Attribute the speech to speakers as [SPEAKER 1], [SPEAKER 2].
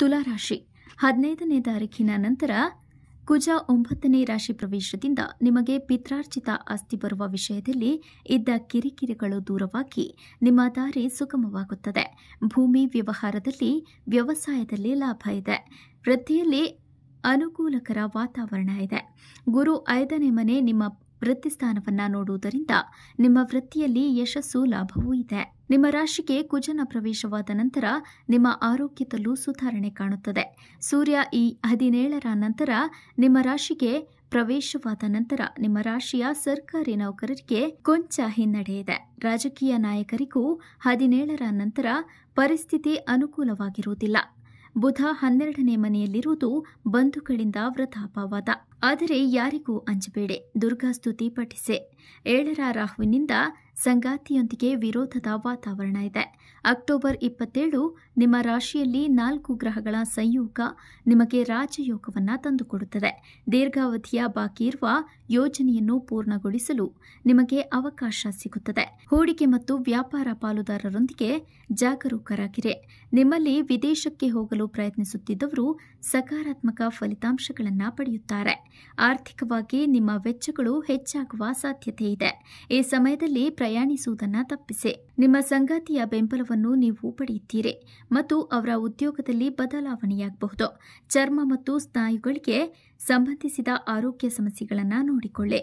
[SPEAKER 1] ತುಲಾರಾಶಿ ಹದಿನೈದನೇ ತಾರೀಖಿನ ನಂತರ ಕುಜ ಒಂಬತ್ತನೇ ರಾಶಿ ಪ್ರವೇಶದಿಂದ ನಿಮಗೆ ಪಿತ್ರಾರ್ಜಿತ ಆಸ್ತಿ ಬರುವ ವಿಷಯದಲ್ಲಿ ಇದ್ದ ಕಿರಿಕಿರಿಗಳು ದೂರವಾಗಿ ನಿಮ್ಮ ದಾರಿ ಸುಗಮವಾಗುತ್ತದೆ ಭೂಮಿ ವ್ಯವಹಾರದಲ್ಲಿ ವ್ಯವಸಾಯದಲ್ಲಿ ಲಾಭ ಇದೆ ವೃತ್ತಿಯಲ್ಲಿ ಅನುಕೂಲಕರ ವಾತಾವರಣ ಇದೆ ಗುರು ಐದನೇ ಮನೆ ನಿಮ್ಮ ವೃತ್ತಿ ಸ್ಥಾನವನ್ನ ನೋಡುವುದರಿಂದ ನಿಮ್ಮ ವೃತ್ತಿಯಲ್ಲಿ ಯಶಸ್ಸು ಲಾಭವೂ ಇದೆ ನಿಮ್ಮ ರಾಶಿಗೆ ಕುಜನ ಪ್ರವೇಶವಾದ ನಂತರ ನಿಮ್ಮ ಆರೋಗ್ಯದಲ್ಲೂ ಸುಧಾರಣೆ ಕಾಣುತ್ತದೆ ಸೂರ್ಯ ಈ ಹದಿನೇಳರ ನಂತರ ನಿಮ್ಮ ರಾಶಿಗೆ ಪ್ರವೇಶವಾದ ನಂತರ ನಿಮ್ಮ ರಾಶಿಯ ಸರ್ಕಾರಿ ನೌಕರರಿಗೆ ಕೊಂಚ ಹಿನ್ನಡೆ ಇದೆ ರಾಜಕೀಯ ನಾಯಕರಿಗೂ ಹದಿನೇಳರ ನಂತರ ಪರಿಸ್ಥಿತಿ ಅನುಕೂಲವಾಗಿರುವುದಿಲ್ಲ ಬುಧ ಹನ್ನೆರಡನೇ ಮನೆಯಲ್ಲಿರುವುದು ಬಂಧುಗಳಿಂದ ವೃಥಾಪವಾದ ಆದರೆ ಯಾರಿಗೂ ಅಂಜಬೇಡೆ ದುರ್ಗಾಸ್ತುತಿ ಪಠಿಸೆ ಏಳರ ರಾಹುವಿನಿಂದ ಸಂಗಾತಿಯೊಂದಿಗೆ ವಿರೋಧದ ವಾತಾವರಣ ಇದೆ ಅಕ್ಟೋಬರ್ ಇಪ್ಪತ್ತೇಳು ನಿಮ್ಮ ರಾಶಿಯಲ್ಲಿ ನಾಲ್ಕು ಗ್ರಹಗಳ ಸಂಯೋಗ ನಿಮಗೆ ರಾಜಯೋಗವನ್ನು ತಂದುಕೊಡುತ್ತದೆ ದೀರ್ಘಾವಧಿಯ ಬಾಕಿ ಇರುವ ಯೋಜನೆಯನ್ನು ಪೂರ್ಣಗೊಳಿಸಲು ನಿಮಗೆ ಅವಕಾಶ ಸಿಗುತ್ತದೆ ಹೂಡಿಕೆ ಮತ್ತು ವ್ಯಾಪಾರ ಪಾಲುದಾರರೊಂದಿಗೆ ಜಾಗರೂಕರಾಗಿರಿ ನಿಮ್ಮಲ್ಲಿ ವಿದೇಶಕ್ಕೆ ಹೋಗಲು ಪ್ರಯತ್ನಿಸುತ್ತಿದ್ದವರು ಸಕಾರಾತ್ಮಕ ಫಲಿತಾಂಶಗಳನ್ನು ಪಡೆಯುತ್ತಾರೆ ಆರ್ಥಿಕವಾಗಿ ನಿಮ್ಮ ವೆಚ್ಚಗಳು ಹೆಚ್ಚಾಗುವ ಸಾಧ್ಯತೆ ಇದೆ ಈ ಸಮಯದಲ್ಲಿ ಪ್ರಯಾಣಿಸುವುದನ್ನು ತಪ್ಪಿಸಿ ನಿಮ್ಮ ಸಂಗಾತಿಯ ಬೆಂಬಲವನ್ನು ನೀವು ಪಡೆಯುತ್ತೀರಿ ಮತ್ತು ಅವರ ಉದ್ಯೋಗದಲ್ಲಿ ಬದಲಾವಣೆಯಾಗಬಹುದು ಚರ್ಮ ಮತ್ತು ಸ್ನಾಯುಗಳಿಗೆ ಸಂಬಂಧಿಸಿದ ಆರೋಗ್ಯ ಸಮಸ್ಯೆಗಳನ್ನು ನೋಡಿಕೊಳ್ಳಿ